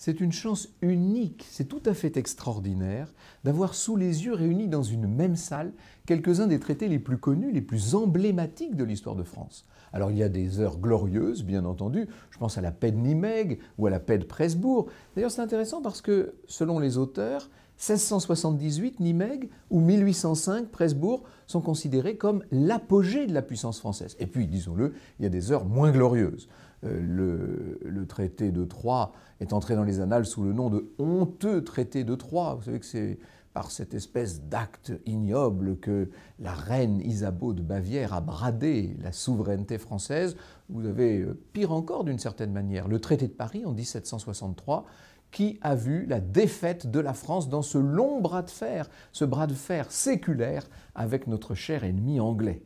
C'est une chance unique, c'est tout à fait extraordinaire d'avoir sous les yeux réunis dans une même salle quelques-uns des traités les plus connus, les plus emblématiques de l'histoire de France. Alors il y a des heures glorieuses, bien entendu, je pense à la paix de Nimègue ou à la paix de Presbourg. D'ailleurs c'est intéressant parce que, selon les auteurs, 1678, Nimègue ou 1805, Presbourg sont considérés comme l'apogée de la puissance française. Et puis, disons-le, il y a des heures moins glorieuses. Euh, le, le, traité de Troyes est entré dans les annales sous le nom de honteux traité de Troyes. Vous savez que c'est par cette espèce d'acte ignoble que la reine Isabeau de Bavière a bradé la souveraineté française. Vous avez, euh, pire encore d'une certaine manière, le traité de Paris en 1763 qui a vu la défaite de la France dans ce long bras de fer, ce bras de fer séculaire avec notre cher ennemi anglais.